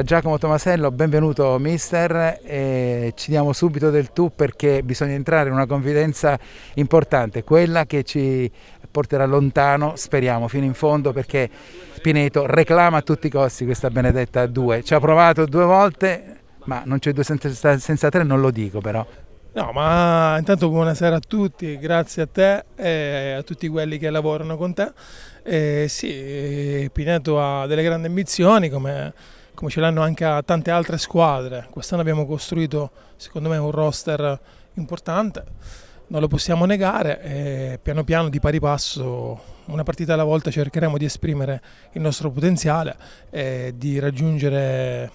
Giacomo Tomasello, benvenuto mister, eh, ci diamo subito del tu perché bisogna entrare in una confidenza importante, quella che ci porterà lontano, speriamo, fino in fondo perché Pineto reclama a tutti i costi questa benedetta 2, ci ha provato due volte ma non c'è due senza, senza tre, non lo dico però. No, ma intanto buonasera a tutti, grazie a te e a tutti quelli che lavorano con te. Eh, sì, Pineto ha delle grandi ambizioni come come ce l'hanno anche a tante altre squadre. Quest'anno abbiamo costruito, secondo me, un roster importante, non lo possiamo negare e piano piano di pari passo, una partita alla volta cercheremo di esprimere il nostro potenziale e di raggiungere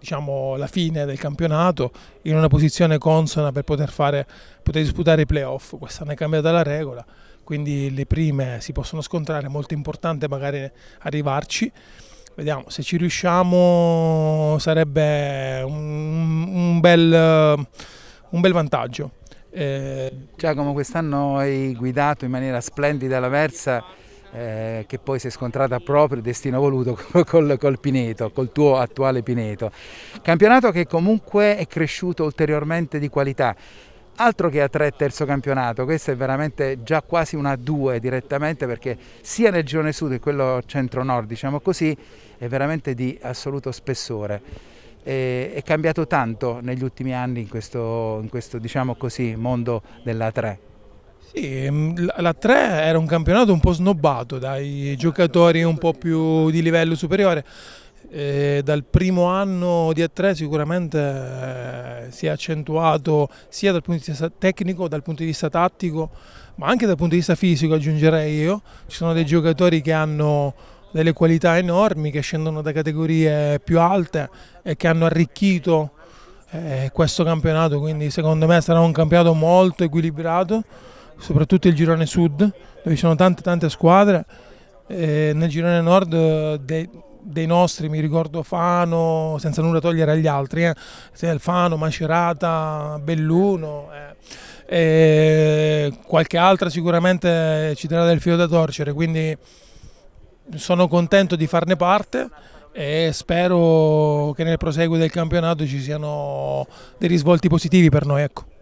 diciamo, la fine del campionato in una posizione consona per poter, fare, poter disputare i playoff. Quest'anno è cambiata la regola, quindi le prime si possono scontrare, è molto importante magari arrivarci Vediamo, se ci riusciamo sarebbe un, un, bel, un bel, vantaggio. Eh... Giacomo, quest'anno hai guidato in maniera splendida la Versa eh, che poi si è scontrata proprio destino voluto col, col, Pineto, col tuo attuale Pineto. Campionato che comunque è cresciuto ulteriormente di qualità. Altro che a 3 terzo campionato, questa è veramente già quasi una 2 direttamente perché sia nel girone sud che quello centro-nord, diciamo così, è veramente di assoluto spessore è cambiato tanto negli ultimi anni in questo, in questo diciamo così, mondo della 3. Sì, mm, la 3 era un campionato un po' snobbato dai giocatori un po' più di livello superiore eh, dal primo anno di a 3 sicuramente eh, si è accentuato sia dal punto di vista tecnico, dal punto di vista tattico, ma anche dal punto di vista fisico aggiungerei io. Ci sono dei giocatori che hanno delle qualità enormi, che scendono da categorie più alte e che hanno arricchito eh, questo campionato, quindi secondo me sarà un campionato molto equilibrato, soprattutto il girone sud, dove ci sono tante tante squadre. Eh, nel girone nord eh, Dei, dei nostri, mi ricordo Fano, senza nulla togliere agli altri, eh, Fano, Macerata, Belluno, eh, qualche altra sicuramente ci darà del filo da torcere, quindi sono contento di farne parte e spero che nel proseguo del campionato ci siano dei risvolti positivi per noi. Ecco.